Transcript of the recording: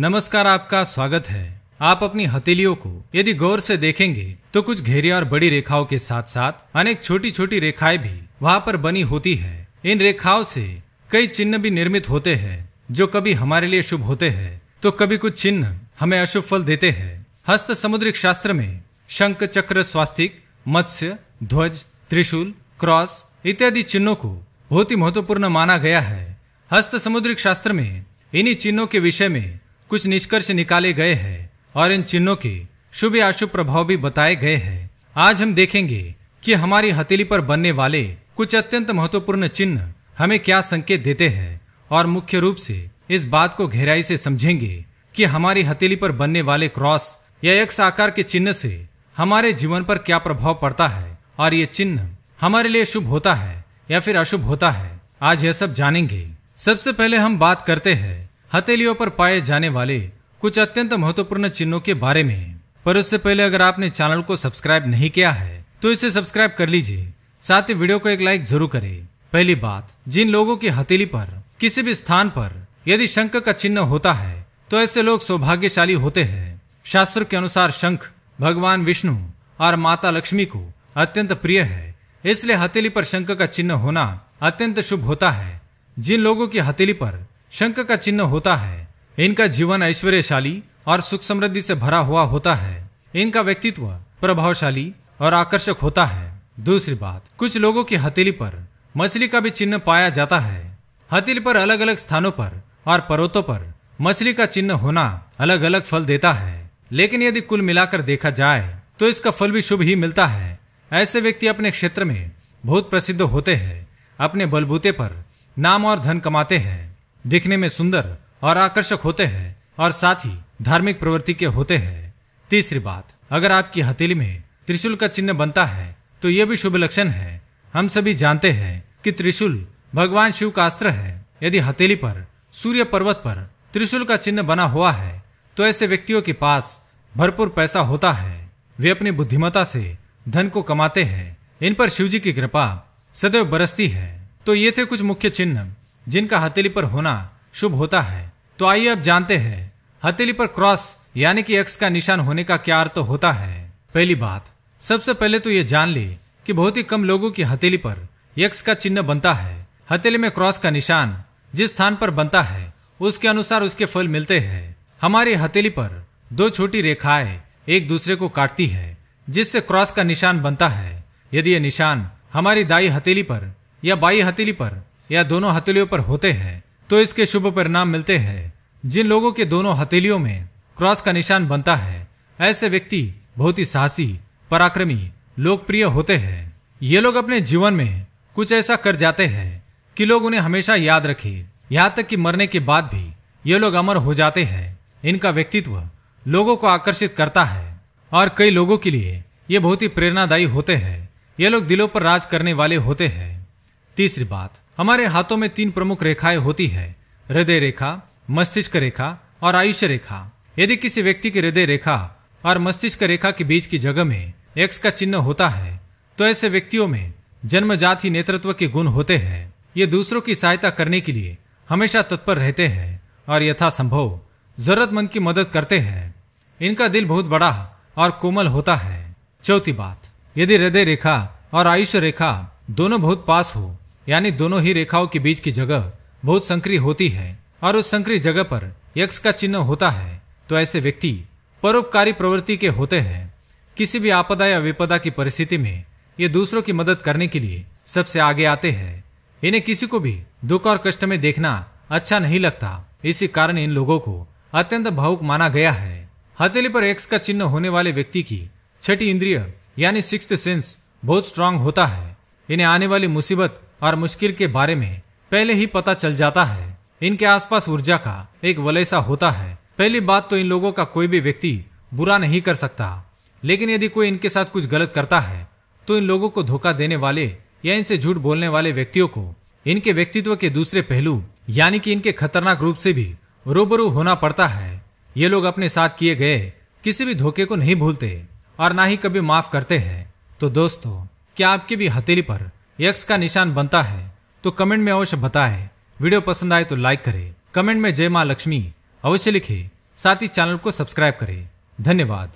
नमस्कार आपका स्वागत है आप अपनी हथेलियों को यदि गौर से देखेंगे तो कुछ घेरिया और बड़ी रेखाओं के साथ साथ अनेक छोटी छोटी रेखाएं भी वहाँ पर बनी होती है इन रेखाओं से कई चिन्ह भी निर्मित होते हैं जो कभी हमारे लिए शुभ होते हैं तो कभी कुछ चिन्ह हमें अशुभ फल देते हैं हस्त समुद्रिक शास्त्र में शंख चक्र स्वास्तिक मत्स्य ध्वज त्रिशूल क्रॉस इत्यादि चिन्हों को बहुत ही महत्वपूर्ण माना गया है हस्त समुद्रिक शास्त्र में इन्हीं चिन्हों के विषय में कुछ निष्कर्ष निकाले गए हैं और इन चिन्हों के शुभ या अशुभ प्रभाव भी बताए गए हैं आज हम देखेंगे कि हमारी हथेली पर बनने वाले कुछ अत्यंत महत्वपूर्ण चिन्ह हमें क्या संकेत देते हैं और मुख्य रूप से इस बात को गहराई से समझेंगे कि हमारी हथेली पर बनने वाले क्रॉस या एक आकार के चिन्ह से हमारे जीवन पर क्या प्रभाव पड़ता है और ये चिन्ह हमारे लिए शुभ होता है या फिर अशुभ होता है आज यह सब जानेंगे सबसे पहले हम बात करते हैं हथेलियों पर पाए जाने वाले कुछ अत्यंत महत्वपूर्ण चिन्हों के बारे में पर उससे पहले अगर आपने चैनल को सब्सक्राइब नहीं किया है तो इसे सब्सक्राइब कर लीजिए साथ ही वीडियो को एक लाइक जरूर करें पहली बात जिन लोगों की हथेली पर किसी भी स्थान पर यदि शंख का चिन्ह होता है तो ऐसे लोग सौभाग्यशाली होते हैं शास्त्र के अनुसार शंख भगवान विष्णु और माता लक्ष्मी को अत्यंत प्रिय है इसलिए हथेली पर शंख का चिन्ह होना अत्यंत शुभ होता है जिन लोगों की हथेली पर शंख का चिन्ह होता है इनका जीवन ऐश्वर्यशाली और सुख समृद्धि से भरा हुआ होता है इनका व्यक्तित्व प्रभावशाली और आकर्षक होता है दूसरी बात कुछ लोगों की हथेली पर मछली का भी चिन्ह पाया जाता है हथेली पर अलग अलग स्थानों पर और पर्वतों पर मछली का चिन्ह होना अलग अलग फल देता है लेकिन यदि कुल मिलाकर देखा जाए तो इसका फल भी शुभ ही मिलता है ऐसे व्यक्ति अपने क्षेत्र में बहुत प्रसिद्ध होते हैं अपने बलबूते पर नाम और धन कमाते हैं दिखने में सुंदर और आकर्षक होते हैं और साथ ही धार्मिक प्रवृत्ति के होते हैं तीसरी बात अगर आपकी हथेली में त्रिशूल का चिन्ह बनता है तो यह भी शुभ लक्षण है हम सभी जानते हैं कि त्रिशूल भगवान शिव का अस्त्र है यदि हथेली पर सूर्य पर्वत पर त्रिशूल का चिन्ह बना हुआ है तो ऐसे व्यक्तियों के पास भरपूर पैसा होता है वे अपनी बुद्धिमता से धन को कमाते हैं इन पर शिवजी की कृपा सदैव बरसती है तो ये थे कुछ मुख्य चिन्ह जिनका हथेली पर होना शुभ होता है तो आइए अब जानते हैं हथेली पर क्रॉस यानी कि एक्स का निशान होने का क्या अर्थ तो होता है पहली बात सबसे पहले तो ये जान ले कि बहुत ही कम लोगों की हथेली पर यक्स का चिन्ह बनता है हथेली में क्रॉस का निशान जिस स्थान पर बनता है उसके अनुसार उसके फल मिलते हैं हमारी हथेली पर दो छोटी रेखाएं एक दूसरे को काटती है जिससे क्रॉस का निशान बनता है यदि यह निशान हमारी दाई हथेली पर या बाई हथेली पर या दोनों हथेलियों पर होते हैं तो इसके शुभ परिणाम मिलते हैं जिन लोगों के दोनों हथेलियों में क्रॉस का निशान बनता है ऐसे व्यक्ति बहुत ही साहसी पराक्रमी लोकप्रिय होते हैं ये लोग अपने जीवन में कुछ ऐसा कर जाते हैं कि लोग उन्हें हमेशा याद रखे यहाँ तक कि मरने के बाद भी ये लोग अमर हो जाते हैं इनका व्यक्तित्व लोगों को आकर्षित करता है और कई लोगों के लिए ये बहुत ही प्रेरणादायी होते हैं ये लोग दिलों पर राज करने वाले होते हैं तीसरी बात हमारे हाथों में तीन प्रमुख रेखाएं होती है हृदय रेखा मस्तिष्क रेखा और आयुष्य रेखा यदि किसी व्यक्ति की हृदय रेखा और मस्तिष्क रेखा के बीच की जगह में एक्स का चिन्ह होता है तो ऐसे व्यक्तियों में जन्मजात ही नेतृत्व के गुण होते हैं ये दूसरों की सहायता करने के लिए हमेशा तत्पर रहते हैं और यथासंभव जरूरतमंद की मदद करते हैं इनका दिल बहुत बड़ा और कोमल होता है चौथी बात यदि हृदय रेखा और आयुष रेखा दोनों बहुत पास हो यानी दोनों ही रेखाओं के बीच की जगह बहुत संक्रिय होती है और उस संक्रिय जगह पर यक्ष का चिन्ह होता है तो ऐसे व्यक्ति परोपकारी प्रवृत्ति के होते हैं किसी भी आपदा या विपदा की परिस्थिति में ये दूसरों की मदद करने के लिए सबसे आगे आते हैं इन्हें किसी को भी दुख और कष्ट में देखना अच्छा नहीं लगता इसी कारण इन लोगों को अत्यंत भावुक माना गया है हथेली पर एक्स का चिन्ह होने वाले व्यक्ति की छठी इंद्रिय यानी सिक्स सेंस बहुत स्ट्रांग होता है इन्हें आने वाली मुसीबत और मुश्किल के बारे में पहले ही पता चल जाता है इनके आसपास ऊर्जा का एक वलैसा होता है पहली बात तो इन लोगों का कोई भी व्यक्ति बुरा नहीं कर सकता लेकिन यदि कोई इनके साथ कुछ गलत करता है तो इन लोगों को धोखा देने वाले या इनसे झूठ बोलने वाले व्यक्तियों को इनके व्यक्तित्व के दूसरे पहलू यानी कि इनके खतरनाक रूप से भी रूबरू होना पड़ता है ये लोग अपने साथ किए गए किसी भी धोखे को नहीं भूलते और ना ही कभी माफ करते हैं तो दोस्तों क्या आपके भी हथेली पर यक्ष का निशान बनता है तो कमेंट में अवश्य बताए वीडियो पसंद आए तो लाइक करें कमेंट में जय माँ लक्ष्मी अवश्य लिखें साथ ही चैनल को सब्सक्राइब करें धन्यवाद